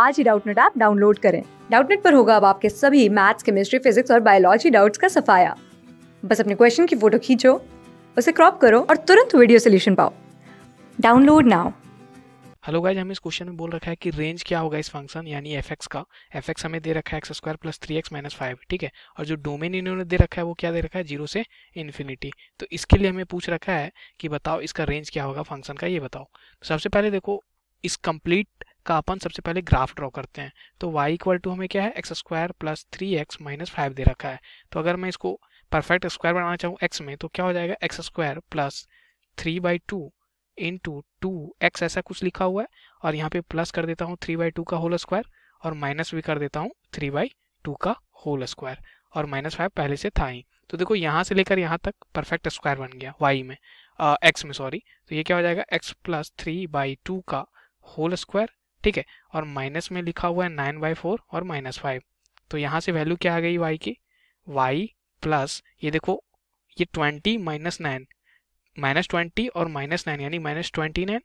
आज ही Doubtnet app download करें डाउटनेट पर होगा अब आपके सभी मैथ्स केमिस्ट्री फिजिक्स और बायोलॉजी डाउट्स का सफाया बस अपने क्वेश्चन की फोटो खींचो उसे क्रॉप करो और तुरंत वीडियो सोल्यूशन पाओ डाउनलोड नाउ हेलो गाइज हमें इस क्वेश्चन में बोल रखा है कि रेंज क्या होगा इस फंक्शन यानी एफ एक्स का एफ एक्स हमें दे रखा है x square plus three X minus five ठीक है और जो डोमेन इन्होंने दे रखा है वो क्या दे रखा है जीरो से इन्फिनिटी तो इसके लिए हमें पूछ रखा है कि बताओ इसका रेंज क्या होगा फंक्शन का ये बताओ तो सबसे पहले देखो इस कंप्लीट का अपन सबसे पहले ग्राफ ड्रॉ करते हैं तो y इक्वल टू हमें क्या है x square plus three X minus five दे रखा है तो अगर मैं इसको परफेक्ट स्क्वायर बनाना चाहूँ एक्स में तो क्या हो जाएगा X square plus three by two into two X ऐसा कुछ लिखा हुआ है और यहाँ पे प्लस कर देता हूँ थ्री बाई टू का होल स्क्वायर और माइनस भी कर देता हूँ थ्री बाई टू का होल स्क्वायर और माइनस फाइव पहले से था ही तो देखो यहाँ से लेकर यहाँ तक परफेक्ट स्क्वायर बन गया वाई में एक्स में सॉरी तो ये क्या हो जाएगा x plus three by two का होल स्क्वायर ठीक है और माइनस में लिखा हुआ है नाइन बाई फोर और माइनस फाइव तो यहाँ से वैल्यू क्या आ गई वाई की वाई प्लस ये देखो ये twenty minus nine minus twenty और माइनस नाइन यानी माइनस ट्वेंटी नाइन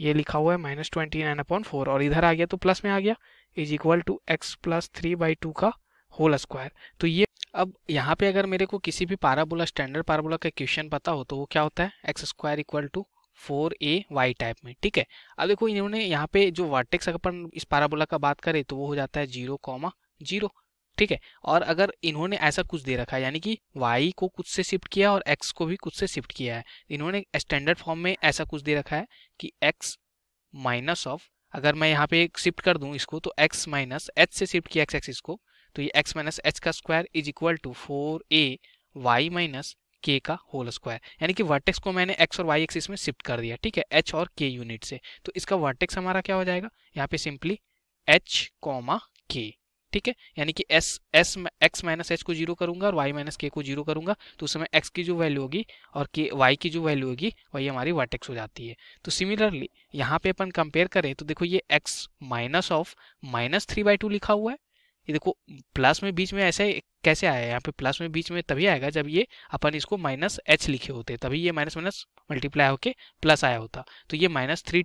ये लिखा हुआ है minus twenty nine upon four और इधर आ गया तो प्लस में आ गया is equal to x plus three by two का होल स्क्वायर तो ये अब यहाँ पे अगर मेरे को किसी भी पाराबोला स्टैंडर्ड पाराबोला का क्वेश्चन पता हो तो वो क्या होता है x square equal to four a y type में ठीक है अब देखो इन्होंने यहाँ पे जो वर्टेक्स अपन इस पाराबोला का बात करें तो वो हो जाता है जीरो कॉमा जीरो ठीक है और अगर इन्होंने ऐसा कुछ दे रखा है यानी कि y को कुछ से शिफ्ट किया और x को भी कुछ से शिफ्ट किया है इन्होंने स्टैंडर्ड फॉर्म में ऐसा कुछ दे रखा है कि x माइनस ऑफ अगर मैं यहाँ पे शिफ्ट कर दूँ इसको तो x माइनस एच से शिफ्ट किया x एक्सिस को तो ये x माइनस एच का square is equal to four a y minus k का होल स्क्वायर यानी कि वर्टेक्स को मैंने एक्स और वाई एक्सिस में शिफ्ट कर दिया ठीक है एच और के यूनिट से तो इसका वर्टेक्स हमारा क्या हो जाएगा यहाँ पे सिंपली एच कॉमा के ठीक है यानी कि एस एस एक्स माइनस एच को जीरो करूंगा और वाई माइनस के को जीरो करूंगा तो उस समय एक्स की जो वैल्यू होगी और के वाई की जो वैल्यू होगी वही हमारी वर्टेक्स हो जाती है तो सिमिलरली यहाँ पे अपन कंपेयर करें तो देखो ये x minus of minus three by two लिखा हुआ है ये देखो प्लस में बीच में ऐसे कैसे आया यहाँ पे प्लस में बीच में तभी आएगा जब ये अपन इसको माइनस एच लिखे होते तभी ये माइनस माइनस मल्टीप्लाई होके प्लस आया होता तो ये minus three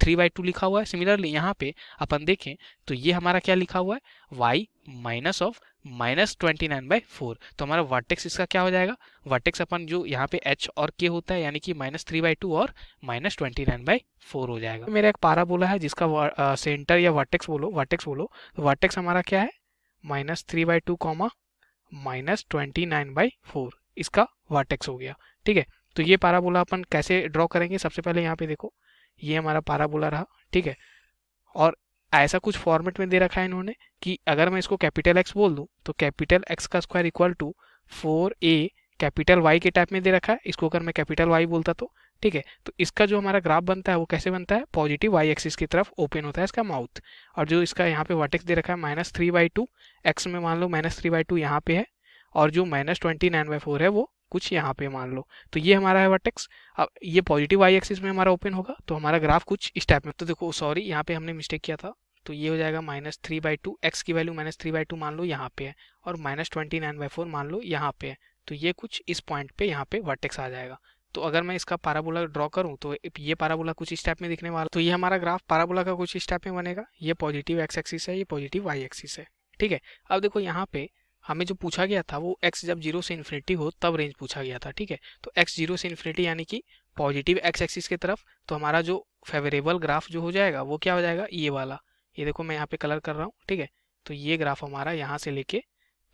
three by two लिखा हुआ है सिमिलरली यहाँ पे अपन देखें तो ये हमारा क्या लिखा हुआ है y minus of minus twenty nine by four तो हमारा वर्टेक्स इसका क्या हो जाएगा वर्टेक्स अपन जो यहाँ पे एच और के होता है यानी कि माइनस थ्री बाई टू और minus twenty nine by four हो जाएगा मेरा एक पारा बोला है जिसका सेंटर या वर्टेक्स बोलो वर्टेक्स बोलो तो वर्टेक्स हमारा क्या है minus three by two comma minus twenty nine by four इसका वर्टेक्स हो गया ठीक है तो ये पाराबोला अपन कैसे ड्रॉ करेंगे सबसे पहले यहाँ पे देखो ये हमारा पाराबोला रहा ठीक है और ऐसा कुछ फॉर्मेट में दे रखा है इन्होंने कि अगर मैं इसको कैपिटल एक्स बोल दूँ तो कैपिटल एक्स का square equal to four a capital y के टाइप में दे रखा है इसको अगर मैं कैपिटल वाई बोलता तो ठीक है तो इसका जो हमारा ग्राफ बनता है वो कैसे बनता है पॉजिटिव वाई एक्सिस की तरफ ओपन होता है इसका माउथ और जो इसका यहाँ पे वर्टेक्स दे रखा है minus three by two x में मान लो माइनस थ्री बाई टू यहाँ पे है और जो minus twenty nine by four है वो कुछ यहाँ पे मान लो तो ये हमारा है वर्टेक्स अब ये पॉजिटिव वाई एक्सिस में हमारा ओपन होगा तो हमारा ग्राफ कुछ इस टाइप में तो देखो सॉरी यहाँ पे हमने मिस्टेक किया था तो ये हो जाएगा minus three by two x की value minus three by two मान लो यहाँ पे है और minus twenty nine by four मान लो यहाँ पे है तो ये कुछ इस पॉइंट पे यहाँ पे वर्टेक्स आ जाएगा तो अगर मैं इसका पाराबोला ड्रॉ करूँ तो ये पाराबोला कुछ स्टेप में दिखने वाला तो ये हमारा ग्राफ पाराबोला का कुछ स्टेप में बनेगा ये पॉजिटिव एक्स एक्सिस है ये पॉजिटिव वाई एक्सिस है ठीक है अब देखो यहाँ पे हमें जो पूछा गया था वो एक्स जब जीरो से इन्फिनिटी हो तब रेंज पूछा गया था ठीक है तो एक्स जीरो से इन्फिनिटी यानी कि पॉजिटिव एक्स एक्सिस की तरफ तो हमारा जो फेवरेबल ग्राफ जो हो जाएगा वो क्या हो जाएगा ये वाला ये देखो मैं यहाँ पे कलर कर रहा हूँ ठीक है तो ये ग्राफ हमारा यहाँ से लेके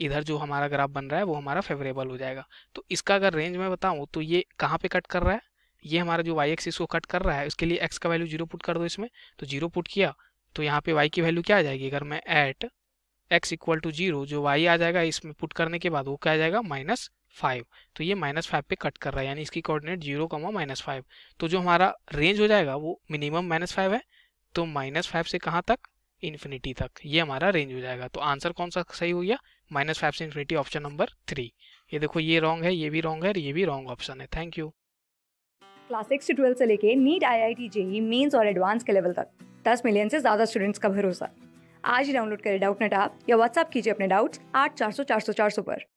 इधर जो हमारा ग्राफ बन रहा है वो हमारा फेवरेबल हो जाएगा तो इसका अगर रेंज मैं बताऊँ तो ये कहाँ पे कट कर रहा है ये हमारा जो वाई एक्स इसको कट कर रहा है उसके लिए एक्स का वैल्यू जीरो पुट कर दो इसमें तो जीरो पुट किया तो यहाँ पे वाई की वैल्यू क्या आ जाएगी अगर मैं at x equal to zero जो वाई आ जाएगा इसमें पुट करने के बाद वो क्या आ जाएगा माइनस फाइव तो ये माइनस फाइव पे कट कर रहा है यानी इसकी coordinate zero comma minus five तो जो हमारा रेंज हो जाएगा वो मिनिमम माइनस फाइव है तो माइनस फाइव से कहाँ तक इन्फिनिटी तक ये हमारा रेंज हो जाएगा तो आंसर कौन सा सही हो गया माइनस फाइव से इन्फिनिटी ऑप्शन नंबर थ्री ये देखो ये रॉन्ग है ये भी रॉन्ग है ये भी रॉन्ग ऑप्शन है थैंक यू क्लास सिक्स से ट्वेल्थ से लेके NEET I I T JEE mains और एडवांस के लेवल तक दस मिलियन से ज़्यादा स्टूडेंट्स का भरोसा आज ही डाउनलोड करें डाउट नेट आप या व्हाट्सअप कीजिए अपने डाउट्स आठ चार सौ चार सौ चार सौ पर